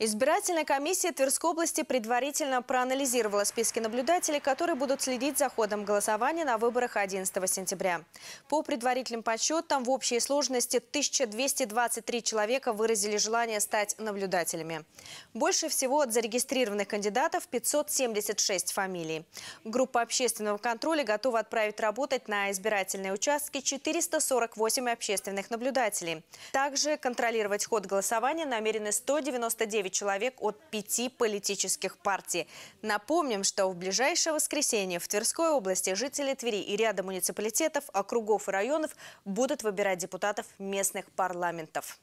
Избирательная комиссия Тверской области предварительно проанализировала списки наблюдателей, которые будут следить за ходом голосования на выборах 11 сентября. По предварительным подсчетам, в общей сложности 1223 человека выразили желание стать наблюдателями. Больше всего от зарегистрированных кандидатов 576 фамилий. Группа общественного контроля готова отправить работать на избирательные участки 448 общественных наблюдателей. Также контролировать ход голосования намерены 199 9 человек от пяти политических партий. Напомним, что в ближайшее воскресенье в Тверской области жители Твери и ряда муниципалитетов, округов и районов будут выбирать депутатов местных парламентов.